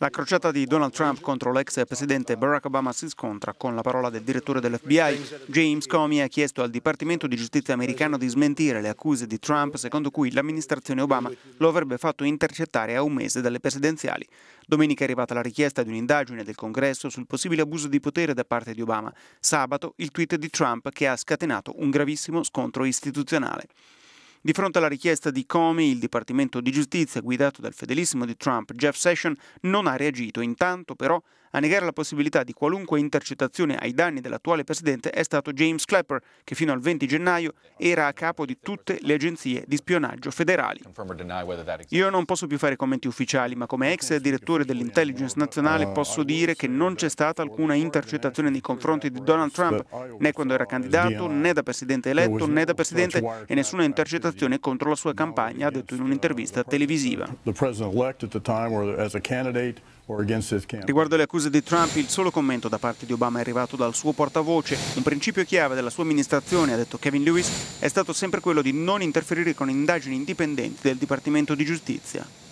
La crociata di Donald Trump contro l'ex presidente Barack Obama si scontra con la parola del direttore dell'FBI. James Comey ha chiesto al Dipartimento di Giustizia americano di smentire le accuse di Trump secondo cui l'amministrazione Obama lo avrebbe fatto intercettare a un mese dalle presidenziali. Domenica è arrivata la richiesta di un'indagine del Congresso sul possibile abuso di potere da parte di Obama. Sabato il tweet di Trump che ha scatenato un gravissimo scontro istituzionale. Di fronte alla richiesta di Comey, il Dipartimento di Giustizia, guidato dal fedelissimo di Trump Jeff Sessions, non ha reagito. Intanto, però, a negare la possibilità di qualunque intercettazione ai danni dell'attuale presidente è stato James Clapper, che fino al 20 gennaio era a capo di tutte le agenzie di spionaggio federali. Io non posso più fare commenti ufficiali, ma come ex direttore dell'intelligence nazionale posso dire che non c'è stata alcuna intercettazione nei confronti di Donald Trump, né quando era candidato, né da presidente eletto, né da presidente, e nessuna intercettazione contro la sua campagna, ha detto in un'intervista televisiva. Riguardo le accuse accuse di Trump il solo commento da parte di Obama è arrivato dal suo portavoce. Un principio chiave della sua amministrazione, ha detto Kevin Lewis, è stato sempre quello di non interferire con indagini indipendenti del Dipartimento di Giustizia.